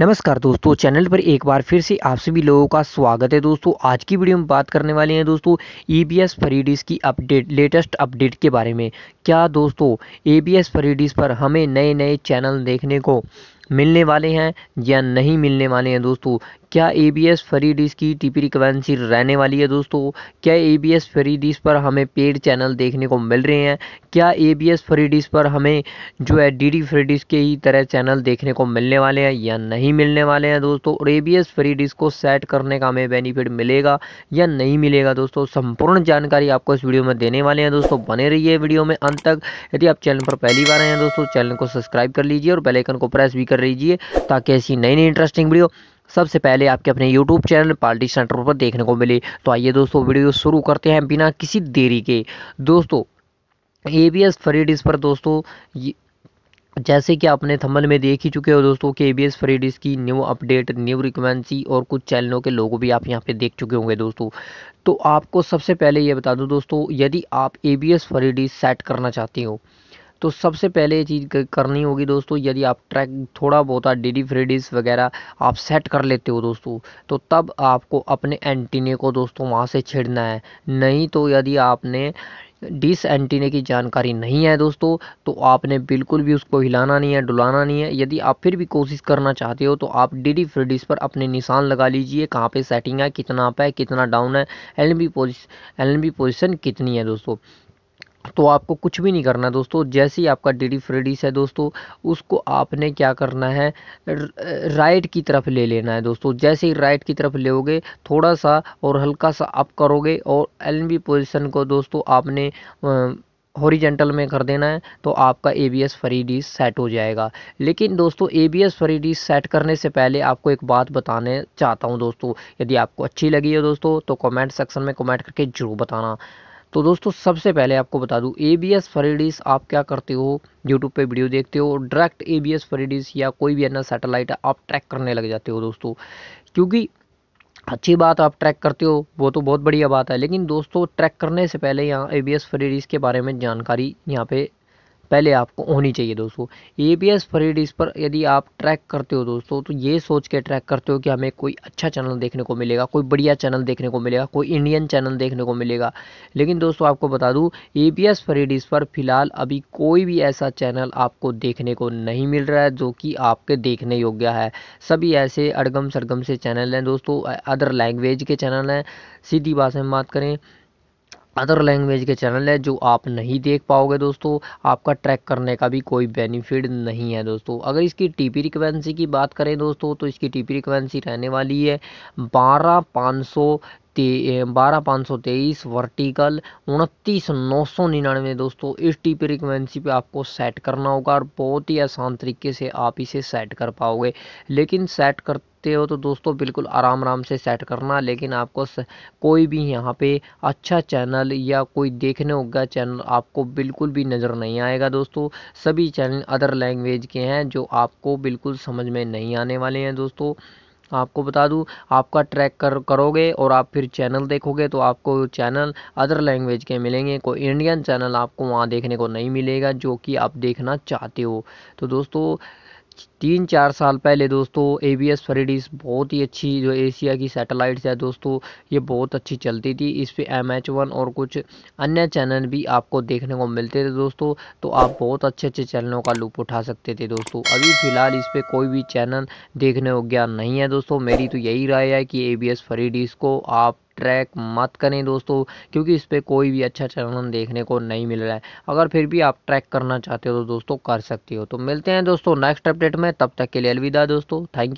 नमस्कार दोस्तों चैनल पर एक बार फिर से आप सभी लोगों का स्वागत है दोस्तों आज की वीडियो में बात करने वाले हैं दोस्तों ई बी एस फरीडीज की अपडेट लेटेस्ट अपडेट के बारे में क्या दोस्तों ए बी एस फरीडीज पर हमें नए नए चैनल देखने को मिलने वाले हैं या नहीं मिलने वाले हैं दोस्तों क्या A B S free dish की टीपी रिक्वेंसी रहने वाली है दोस्तों क्या A B S free dish पर हमें पेड चैनल देखने को मिल रहे हैं क्या A B S free dish पर हमें जो है डी डी फ्री डिश के ही तरह चैनल देखने को मिलने वाले हैं या नहीं मिलने वाले हैं दोस्तों और A B S free dish को सेट करने का हमें बेनिफिट मिलेगा या नहीं मिलेगा दोस्तों संपूर्ण जानकारी आपको इस वीडियो में देने वाले हैं दोस्तों बने रही है वीडियो में अंत तक यदि आप चैनल पर पहली बार आए हैं दोस्तों चैनल को सब्सक्राइब कर लीजिए और बेलाइकन को प्रेस भी कर लीजिए ताकि ऐसी नई नई इंटरेस्टिंग वीडियो सबसे पहले आपके अपने यूट्यूब चैनल पार्टी सेंटर पर देखने को मिले तो आइए दोस्तों वीडियो शुरू करते हैं बिना किसी देरी के दोस्तों ए बी एस फरीडिस पर दोस्तों जैसे कि आपने थंबल में देख ही चुके हो दोस्तों के बी एस फ्रीडिस की न्यू अपडेट न्यू रिक्वेंसी और कुछ चैनलों के लोगों भी आप यहाँ पे देख चुके होंगे दोस्तों तो आपको सबसे पहले ये बता दूँ दोस्तों यदि आप A B S free dish set करना चाहते हो तो सबसे पहले ये चीज़ करनी होगी दोस्तों यदि आप ट्रैक थोड़ा बहुत डीडी फ्रेडिस वगैरह आप सेट कर लेते हो दोस्तों तो तब आपको अपने एंटीने को दोस्तों वहाँ से छेड़ना है नहीं तो यदि आपने डिस एंटीने की जानकारी नहीं है दोस्तों तो आपने बिल्कुल भी उसको हिलाना नहीं है डुलाना नहीं है यदि आप फिर भी कोशिश करना चाहते हो तो आप डी डी पर अपने निशान लगा लीजिए कहाँ पे सेटिंग है कितना अप है कितना डाउन है एल एन बी पोजिशन कितनी है दोस्तों तो आपको कुछ भी नहीं करना दोस्तों जैसे ही आपका डी डी फ्रेडिस है दोस्तों उसको आपने क्या करना है राइट की तरफ ले लेना है दोस्तों जैसे ही राइट की तरफ लेोगे थोड़ा सा और हल्का सा अप करोगे और एल बी पोजिशन को दोस्तों आपने हॉरिजेंटल में कर देना है तो आपका A B S free dish set हो जाएगा लेकिन दोस्तों A B S free dish set करने से पहले आपको एक बात बताने चाहता हूँ दोस्तों यदि आपको अच्छी लगी है दोस्तों तो कॉमेंट सेक्शन में कॉमेंट करके ज़रूर बताना तो दोस्तों सबसे पहले आपको बता दूं ए बी एस फरीडीज आप क्या करते हो यूट्यूब पे वीडियो देखते हो direct A B S free dish या कोई भी अन्य सैटेलाइट आप ट्रैक करने लग जाते हो दोस्तों क्योंकि अच्छी बात आप ट्रैक करते हो वो तो बहुत बढ़िया बात है लेकिन दोस्तों ट्रैक करने से पहले यहाँ ए बी एस फरीडीज के बारे में जानकारी यहाँ पे पहले आपको होनी चाहिए दोस्तों ए बी एस फ्रीड इस पर यदि आप ट्रैक करते हो दोस्तों तो ये सोच के ट्रैक करते हो कि हमें कोई अच्छा चैनल देखने को मिलेगा कोई बढ़िया चैनल देखने को मिलेगा कोई इंडियन चैनल देखने को मिलेगा लेकिन दोस्तों आपको बता दूँ ए बी एस फ्रीड इस पर फिलहाल अभी कोई भी ऐसा चैनल आपको देखने को नहीं मिल रहा है जो कि आपके देखने योग्य है सभी ऐसे अड़गम सरगम से चैनल हैं दोस्तों अदर लैंग्वेज के चैनल हैं सीधी भाषा में बात करें अदर लैंग्वेज के चैनल है जो आप नहीं देख पाओगे दोस्तों आपका ट्रैक करने का भी कोई बेनिफिट नहीं है दोस्तों अगर इसकी टीपी रिक्वेंसी की बात करें दोस्तों तो इसकी टीपी रिक्वेंसी रहने वाली है बारह पाँच सौ बारह पाँच सौ तेईस वर्टिकल उनतीस नौ सौ निन्यानवे दोस्तों इस टी पी रिक्वेंसी पे आपको सेट करना होगा और बहुत ही आसान तरीके से आप इसे सेट कर पाओगे लेकिन सेट कर सकते हो तो दोस्तों बिल्कुल आराम आराम से सेट करना लेकिन आपको स, कोई भी यहाँ पे अच्छा चैनल या कोई देखने होगा चैनल आपको बिल्कुल भी नज़र नहीं आएगा दोस्तों सभी चैनल अदर लैंग्वेज के हैं जो आपको बिल्कुल समझ में नहीं आने वाले हैं दोस्तों आपको बता दूं आपका ट्रैक कर करोगे और आप फिर चैनल देखोगे तो आपको चैनल अदर लैंग्वेज के मिलेंगे कोई इंडियन चैनल आपको वहाँ देखने को नहीं मिलेगा जो कि आप देखना चाहते हो तो दोस्तों तीन चार साल पहले दोस्तों ए बी एस फ्रेडिस बहुत ही अच्छी जो एशिया की सैटेलाइट्स है दोस्तों ये बहुत अच्छी चलती थी इस पर एम एच वन और कुछ अन्य चैनल भी आपको देखने को मिलते थे दोस्तों तो आप बहुत अच्छे अच्छे चैनलों का लुप उठा सकते थे दोस्तों अभी फ़िलहाल इस पर कोई भी चैनल देखने को ज्ञान नहीं है दोस्तों मेरी तो यही राय है कि ए बी एस फ्रेडिस को आप ट्रैक मत करें दोस्तों क्योंकि इस पर कोई भी अच्छा चैनल देखने को नहीं मिल रहा है अगर फिर भी आप ट्रैक करना चाहते हो तो दोस्तों कर सकते हो तो मिलते हैं दोस्तों नेक्स्ट अपडेट में तब तक के लिए अलविदा दोस्तों थैंक यू